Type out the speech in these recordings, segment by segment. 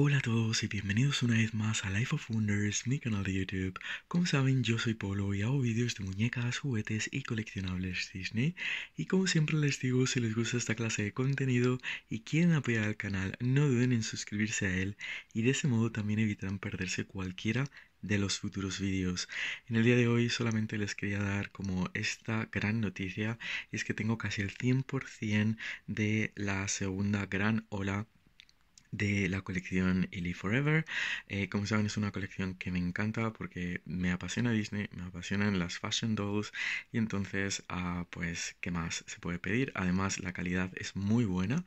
Hola a todos y bienvenidos una vez más a Life of Wonders, mi canal de YouTube. Como saben, yo soy Polo y hago vídeos de muñecas, juguetes y coleccionables Disney. Y como siempre les digo, si les gusta esta clase de contenido y quieren apoyar al canal, no duden en suscribirse a él y de ese modo también evitarán perderse cualquiera de los futuros vídeos. En el día de hoy solamente les quería dar como esta gran noticia, es que tengo casi el 100% de la segunda gran ola de la colección Illy Forever. Eh, como saben es una colección que me encanta porque me apasiona Disney, me apasionan las fashion dolls y entonces ah, pues qué más se puede pedir. Además la calidad es muy buena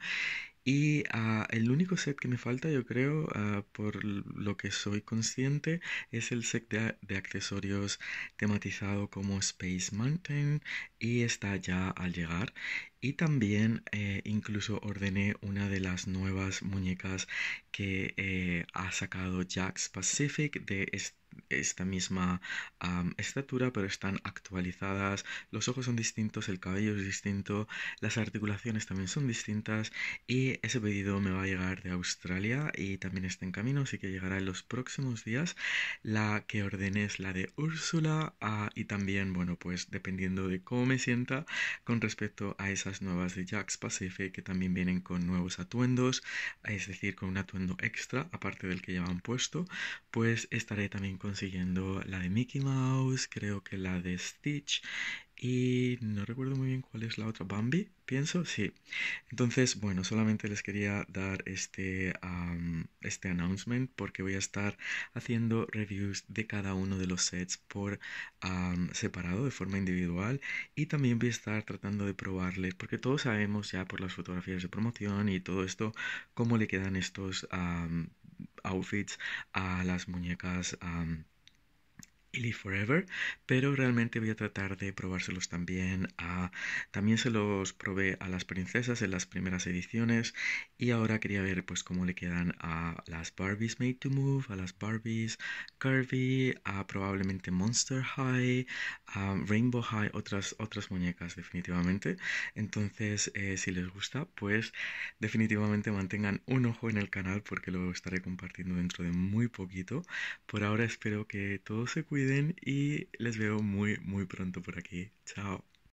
y ah, el único set que me falta, yo creo, ah, por lo que soy consciente, es el set de, accesorios tematizado como Space Mountain y está ya al llegar. Y también eh, incluso ordené una de las nuevas muñecas que eh, ha sacado Jack's Pacific de este esta misma estatura, pero están actualizadas, los ojos son distintos, el cabello es distinto, las articulaciones también son distintas y ese pedido me va a llegar de Australia y también está en camino, así que llegará en los próximos días. La que ordené es la de Úrsula ah, y también, bueno, pues dependiendo de cómo me sienta con respecto a esas nuevas de Jax Pacific que también vienen con nuevos atuendos, es decir, con un atuendo extra aparte del que ya han puesto, pues estaré también consiguiendo la de Mickey Mouse, creo que la de Stitch y no recuerdo muy bien cuál es la otra, Bambi, pienso, sí. Entonces, bueno, solamente les quería dar este, este announcement porque voy a estar haciendo reviews de cada uno de los sets por separado, de forma individual, y también voy a estar tratando de probarles, porque todos sabemos ya por las fotografías de promoción y todo esto, cómo le quedan estos outfits a las muñecas um, y Live Forever, pero realmente voy a tratar de probárselos también a... También se los probé a las princesas en las primeras ediciones y ahora quería ver pues cómo le quedan a las Barbies Made to Move, a las Barbies Curvy, a probablemente Monster High, a Rainbow High, otras, otras muñecas definitivamente. Entonces, eh, si les gusta, pues definitivamente mantengan un ojo en el canal porque lo estaré compartiendo dentro de muy poquito. Por ahora espero que todo se cuide y les veo muy, muy pronto por aquí. Chao.